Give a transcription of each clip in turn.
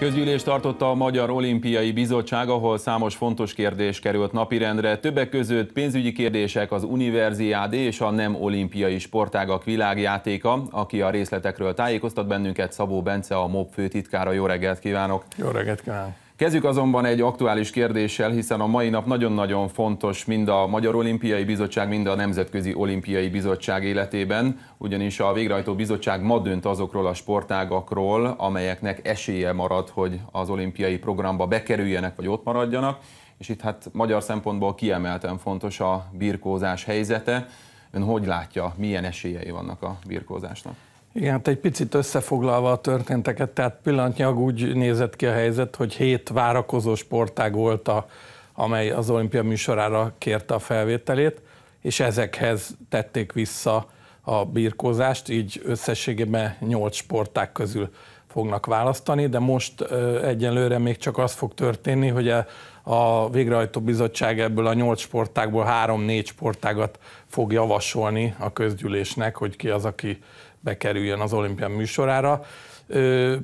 Közgyűlést tartotta a Magyar Olimpiai Bizottság, ahol számos fontos kérdés került napirendre. Többek között pénzügyi kérdések, az univerziád és a nem olimpiai sportágak világjátéka. Aki a részletekről tájékoztat bennünket, Szabó Bence, a MOB főtitkára. Jó reggelt kívánok! Jó reggelt kívánok! Kezdjük azonban egy aktuális kérdéssel, hiszen a mai nap nagyon-nagyon fontos mind a Magyar Olimpiai Bizottság, mind a Nemzetközi Olimpiai Bizottság életében, ugyanis a végrehajtó bizottság ma dönt azokról a sportágakról, amelyeknek esélye marad, hogy az olimpiai programba bekerüljenek vagy ott maradjanak, és itt hát magyar szempontból kiemelten fontos a birkózás helyzete. Ön hogy látja, milyen esélyei vannak a birkózásnak? Igen, hát egy picit összefoglalva a történteket, tehát pillanatnyag úgy nézett ki a helyzet, hogy hét várakozó sportág volt, a, amely az olimpia műsorára kérte a felvételét, és ezekhez tették vissza a birkózást, így összességében nyolc sportág közül fognak választani, de most egyelőre még csak az fog történni, hogy a, a végrehajtó bizottság ebből a nyolc sportágból három-négy sportágat fog javasolni a közgyűlésnek, hogy ki az, aki bekerüljön az olimpián műsorára.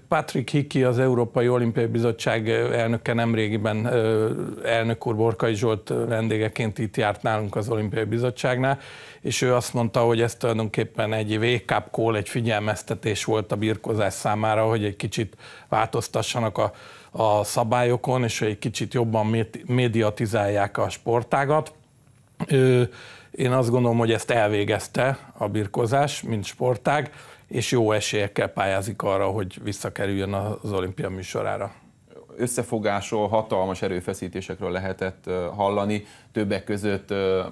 Patrick Hickey, az Európai Olimpiai Bizottság elnöke nemrégiben elnök úr Borkai Zsolt vendégeként itt járt nálunk az Olimpiai Bizottságnál, és ő azt mondta, hogy ez tulajdonképpen egy wake up call, egy figyelmeztetés volt a birkozás számára, hogy egy kicsit változtassanak a, a szabályokon, és hogy egy kicsit jobban médiatizálják a sportágat. Én azt gondolom, hogy ezt elvégezte a birkozás, mint sportág, és jó esélyekkel pályázik arra, hogy visszakerüljön az olimpia műsorára összefogásról, hatalmas erőfeszítésekről lehetett hallani. Többek között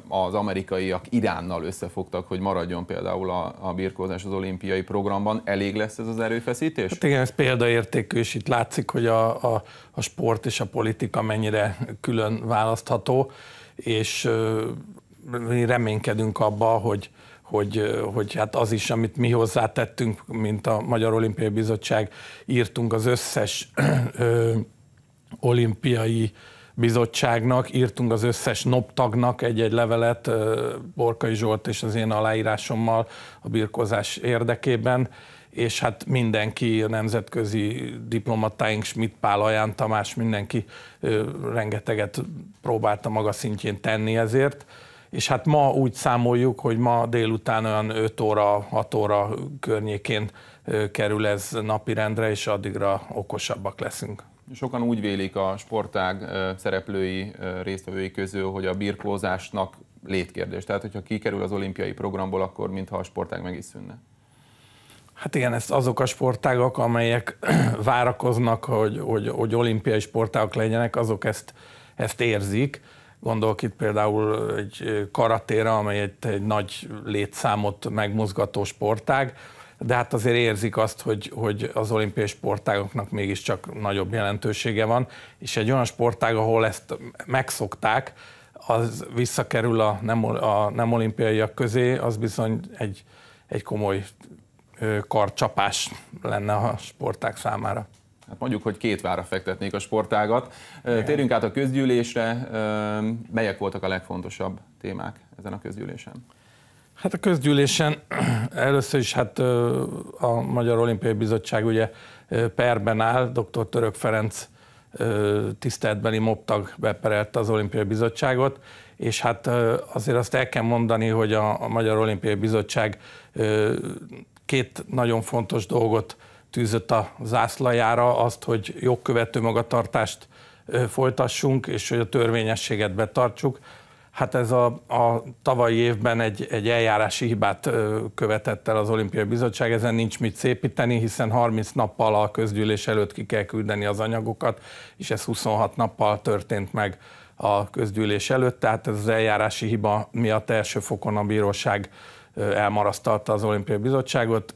az amerikaiak Iránnal összefogtak, hogy maradjon például a, a birkózás az olimpiai programban. Elég lesz ez az erőfeszítés? Hát igen, ez példaértékű, és itt látszik, hogy a, a, a sport és a politika mennyire külön választható és mi reménykedünk abba, hogy, hogy, hogy hát az is, amit mi hozzátettünk, mint a Magyar Olimpiai Bizottság, írtunk az összes ö, olimpiai bizottságnak, írtunk az összes noptagnak egy-egy levelet Borkai Zsolt és az én aláírásommal a birkozás érdekében, és hát mindenki, a nemzetközi diplomatáink, Schmidt Pál, Aján Tamás, mindenki ö, rengeteget próbálta maga szintjén tenni ezért, és hát ma úgy számoljuk, hogy ma délután olyan 5 óra, 6 óra környékén ö, kerül ez napirendre, és addigra okosabbak leszünk. Sokan úgy vélik a sportág szereplői, résztvevői közül, hogy a birkózásnak létkérdés. Tehát, hogyha kikerül az olimpiai programból, akkor mintha a sportág meg is szűnne. Hát igen, ezt azok a sportágak, amelyek várakoznak, hogy, hogy, hogy olimpiai sportágak legyenek, azok ezt, ezt érzik. Gondolok itt például egy karatéra, amely egy, egy nagy létszámot megmozgató sportág, de hát azért érzik azt, hogy, hogy az olimpiai sportágoknak mégiscsak nagyobb jelentősége van, és egy olyan sportág, ahol ezt megszokták, az visszakerül a nem, a nem olimpiaiak közé, az bizony egy, egy komoly karcsapás lenne a sporták számára. Hát mondjuk, hogy két vára fektetnék a sportágat. Igen. Térjünk át a közgyűlésre. Melyek voltak a legfontosabb témák ezen a közgyűlésen? Hát a közgyűlésen először is hát a Magyar Olimpiai Bizottság ugye perben áll, dr. Török Ferenc tiszteletbeli mobtag beperelt az Olimpiai Bizottságot, és hát azért azt el kell mondani, hogy a Magyar Olimpiai Bizottság két nagyon fontos dolgot tűzött a zászlajára, azt, hogy jogkövető magatartást folytassunk, és hogy a törvényességet betartsuk. Hát ez a, a tavalyi évben egy, egy eljárási hibát követett el az Olimpiai Bizottság, ezen nincs mit szépíteni, hiszen 30 nappal a közgyűlés előtt ki kell küldeni az anyagokat, és ez 26 nappal történt meg a közgyűlés előtt, tehát ez az eljárási hiba miatt első fokon a bíróság elmarasztalta az olimpiai bizottságot,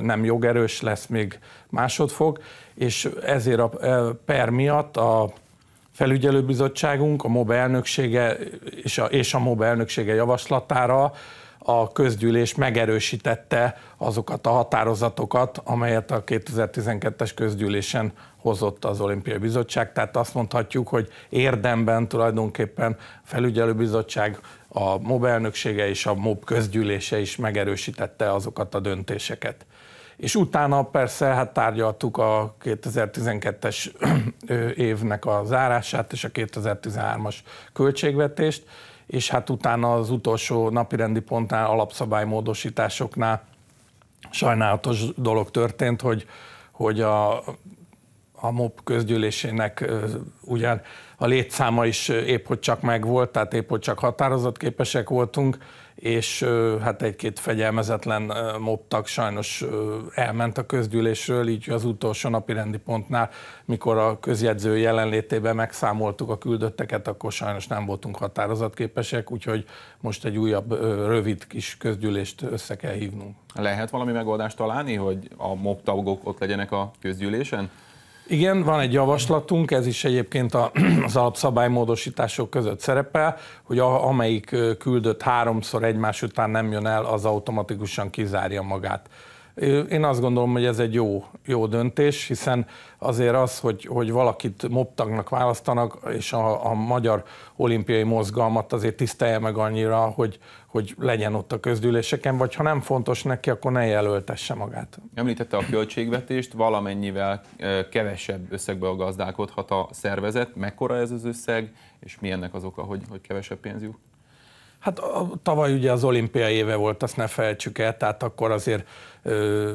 nem jogerős lesz még másodfog és ezért a e, per miatt a felügyelőbizottságunk, a MOB elnöksége és a, és a MOB elnöksége javaslatára a közgyűlés megerősítette azokat a határozatokat, amelyet a 2012-es közgyűlésen hozott az olimpiai bizottság. Tehát azt mondhatjuk, hogy érdemben tulajdonképpen a felügyelőbizottság a MOB elnöksége és a MOB közgyűlése is megerősítette azokat a döntéseket. És utána persze hát tárgyaltuk a 2012-es évnek a zárását és a 2013-as költségvetést, és hát utána az utolsó napirendi pontnál, alapszabálymódosításoknál sajnálatos dolog történt, hogy, hogy a a MOP közgyűlésének ugyan a létszáma is épp hogy csak megvolt, tehát épp hogy csak képesek voltunk, és hát egy-két fegyelmezetlen mobtak sajnos elment a közgyűlésről, így az utolsó napi rendi pontnál, mikor a közjegyző jelenlétében megszámoltuk a küldötteket, akkor sajnos nem voltunk határozatképesek, úgyhogy most egy újabb rövid kis közgyűlést össze kell hívnunk. Lehet valami megoldást találni, hogy a mobtagok ott legyenek a közgyűlésen? Igen, van egy javaslatunk, ez is egyébként az alapszabálymódosítások között szerepel, hogy a, amelyik küldött háromszor egymás után nem jön el, az automatikusan kizárja magát én azt gondolom, hogy ez egy jó, jó döntés, hiszen azért az, hogy, hogy valakit mobtagnak választanak, és a, a magyar olimpiai mozgalmat azért tisztelje meg annyira, hogy, hogy legyen ott a közgyűléseken, vagy ha nem fontos neki, akkor ne jelöltesse magát. Említette a költségvetést, valamennyivel kevesebb összegből gazdálkodhat a szervezet. Mekkora ez az összeg, és mi ennek az oka, hogy, hogy kevesebb pénz jut? Hát a, tavaly ugye az Olimpia éve volt, azt ne felejtsük el, tehát akkor azért ö,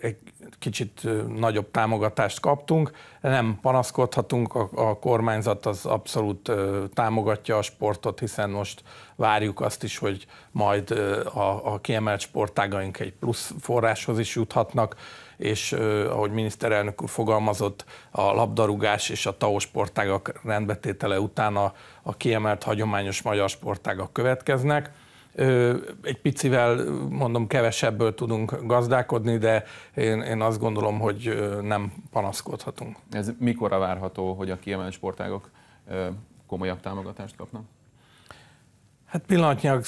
egy kicsit nagyobb támogatást kaptunk, nem panaszkodhatunk, a, a kormányzat az abszolút ö, támogatja a sportot, hiszen most várjuk azt is, hogy majd ö, a, a kiemelt sportágaink egy plusz forráshoz is juthatnak, és ahogy miniszterelnök úr fogalmazott, a labdarúgás és a TAO sportágak rendbetétele után a, a kiemelt hagyományos magyar sportágak következnek. Egy picivel, mondom, kevesebből tudunk gazdálkodni, de én, én azt gondolom, hogy nem panaszkodhatunk. Ez mikorra várható, hogy a kiemelt sportágok komolyabb támogatást kapnak? Hát pillanatnyilag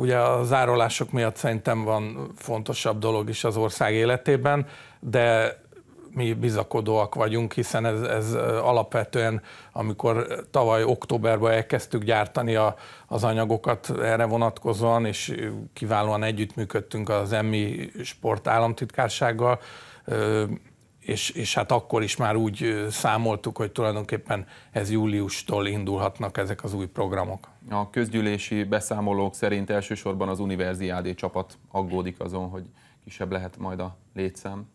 ugye a zárolások miatt szerintem van fontosabb dolog is az ország életében, de mi bizakodóak vagyunk, hiszen ez, ez alapvetően, amikor tavaly októberben elkezdtük gyártani a, az anyagokat erre vonatkozóan, és kiválóan együttműködtünk az EMI sport államtitkársággal, és, és hát akkor is már úgy számoltuk, hogy tulajdonképpen ez júliustól indulhatnak ezek az új programok. A közgyűlési beszámolók szerint elsősorban az Univerziádi csapat aggódik azon, hogy kisebb lehet majd a létszám.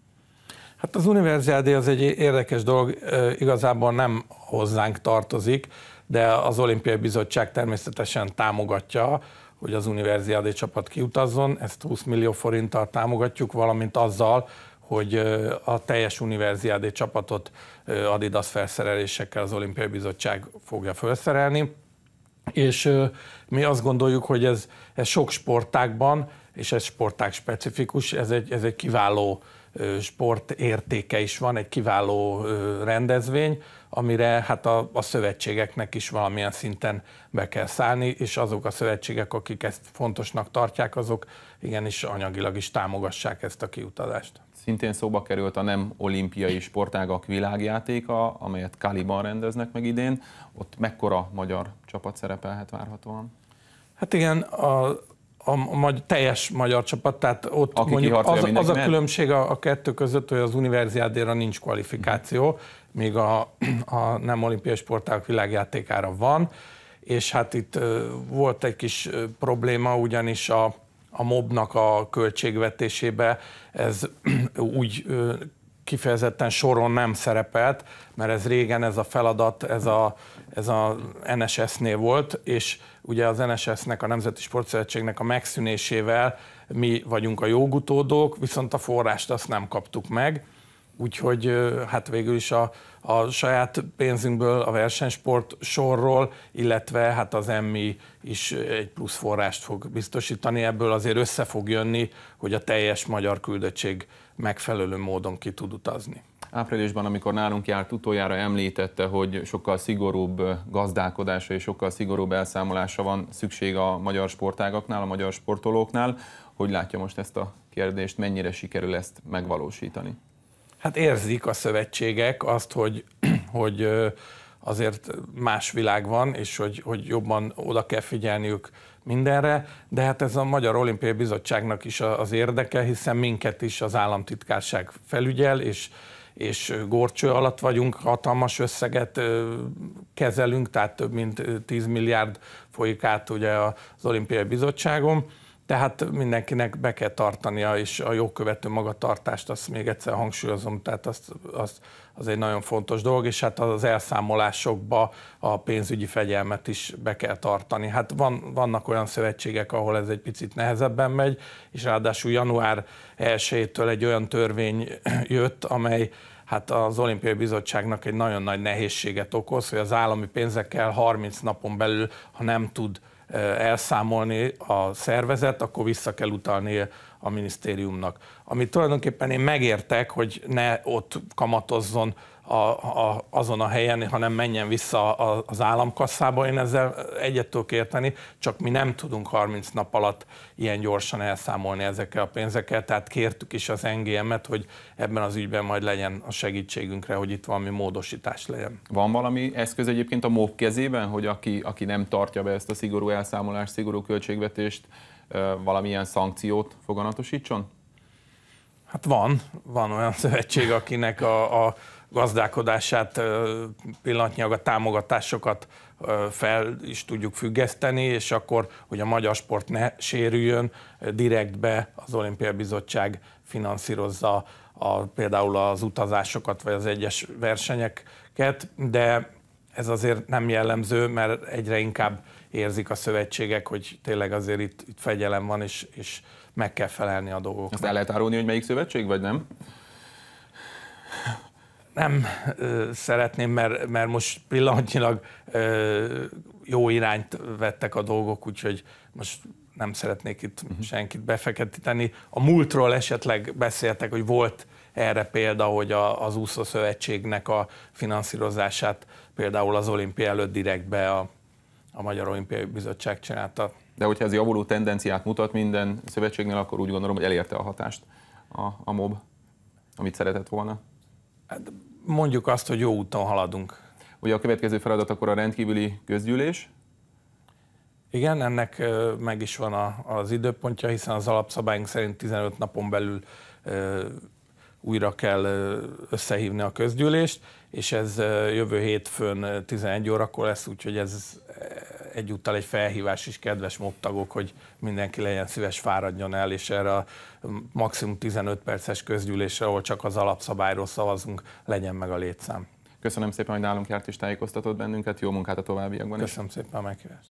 Hát az Univerziádi az egy érdekes dolog, igazából nem hozzánk tartozik, de az Olimpiai Bizottság természetesen támogatja, hogy az Univerziádi csapat kiutazzon, ezt 20 millió forinttal támogatjuk, valamint azzal, hogy a teljes univerziádi csapatot Adidas felszerelésekkel az olimpiai bizottság fogja felszerelni, és mi azt gondoljuk, hogy ez, ez sok sportákban, és ez sporták specifikus, ez egy, ez egy kiváló sport értéke is van, egy kiváló rendezvény, amire hát a, a szövetségeknek is valamilyen szinten be kell szállni, és azok a szövetségek, akik ezt fontosnak tartják, azok igenis anyagilag is támogassák ezt a kiutazást. Szintén szóba került a nem olimpiai sportágak világjátéka, amelyet Kaliban rendeznek meg idén. Ott mekkora magyar csapat szerepelhet várhatóan? Hát igen, a, a magy- teljes magyar csapat, tehát ott Aki mondjuk az, az a különbség a, a kettő között, hogy az univerziádéra nincs kvalifikáció, míg a, a nem olimpiai sportág világjátékára van, és hát itt volt egy kis probléma, ugyanis a, a mobnak a költségvetésébe ez úgy kifejezetten soron nem szerepelt, mert ez régen ez a feladat, ez a, ez a NSS-nél volt, és ugye az NSS-nek, a Nemzeti Sportszövetségnek a megszűnésével mi vagyunk a jogutódók, viszont a forrást azt nem kaptuk meg, úgyhogy hát végül is a, a saját pénzünkből, a versenysport sorról, illetve hát az emmi is egy plusz forrást fog biztosítani, ebből azért össze fog jönni, hogy a teljes magyar küldöttség megfelelő módon ki tud utazni. Áprilisban, amikor nálunk járt utoljára, említette, hogy sokkal szigorúbb gazdálkodása és sokkal szigorúbb elszámolása van szükség a magyar sportágaknál, a magyar sportolóknál. Hogy látja most ezt a kérdést, mennyire sikerül ezt megvalósítani? hát érzik a szövetségek azt, hogy, hogy azért más világ van, és hogy, hogy jobban oda kell figyelniük mindenre, de hát ez a Magyar Olimpiai Bizottságnak is az érdeke, hiszen minket is az államtitkárság felügyel, és, és górcső alatt vagyunk, hatalmas összeget kezelünk, tehát több mint 10 milliárd folyik át ugye az Olimpiai Bizottságon, tehát mindenkinek be kell tartania, és a jogkövető magatartást, azt még egyszer hangsúlyozom, tehát azt, azt, az egy nagyon fontos dolog, és hát az elszámolásokba a pénzügyi fegyelmet is be kell tartani. Hát van, vannak olyan szövetségek, ahol ez egy picit nehezebben megy, és ráadásul január 1-től egy olyan törvény jött, amely hát az olimpiai bizottságnak egy nagyon nagy nehézséget okoz, hogy az állami pénzekkel 30 napon belül, ha nem tud elszámolni a szervezet, akkor vissza kell utalni a minisztériumnak. Amit tulajdonképpen én megértek, hogy ne ott kamatozzon a, a, azon a helyen, hanem menjen vissza az államkasszába. Én ezzel egyet tudok érteni, csak mi nem tudunk 30 nap alatt ilyen gyorsan elszámolni ezekkel a pénzekkel, tehát kértük is az NGM-et, hogy ebben az ügyben majd legyen a segítségünkre, hogy itt valami módosítás legyen. Van valami eszköz egyébként a MOB kezében, hogy aki, aki nem tartja be ezt a szigorú elszámolást, szigorú költségvetést, valamilyen szankciót foganatosítson? Hát van, van olyan szövetség, akinek a, a gazdálkodását pillanatnyilag a támogatásokat fel is tudjuk függeszteni, és akkor, hogy a magyar sport ne sérüljön, direktbe az Olimpiai Bizottság finanszírozza a, például az utazásokat, vagy az egyes versenyeket, de ez azért nem jellemző, mert egyre inkább érzik a szövetségek, hogy tényleg azért itt, itt fegyelem van, és, és meg kell felelni a dolgoknak. Azt el lehet árulni, hogy melyik szövetség, vagy nem? Nem ö, szeretném, mert, mert most pillanatnyilag ö, jó irányt vettek a dolgok, úgyhogy most nem szeretnék itt uh-huh. senkit befeketíteni. A múltról esetleg beszéltek, hogy volt erre példa, hogy a, az úszó szövetségnek a finanszírozását például az olimpia előtt direktbe a a Magyar Olimpiai Bizottság csinálta. De hogyha ez javuló tendenciát mutat minden szövetségnél, akkor úgy gondolom, hogy elérte a hatást a, a MOB, amit szeretett volna. Hát mondjuk azt, hogy jó úton haladunk. Ugye a következő feladat akkor a rendkívüli közgyűlés, igen, ennek meg is van a, az időpontja, hiszen az alapszabályunk szerint 15 napon belül újra kell összehívni a közgyűlést, és ez jövő hétfőn 11 órakor lesz, úgyhogy ez egyúttal egy felhívás is, kedves mottagok, hogy mindenki legyen szíves, fáradjon el, és erre a maximum 15 perces közgyűlésre, ahol csak az alapszabályról szavazunk, legyen meg a létszám. Köszönöm szépen, hogy nálunk járt és tájékoztatott bennünket. Jó munkát a továbbiakban. Köszönöm is. szépen a meghívást.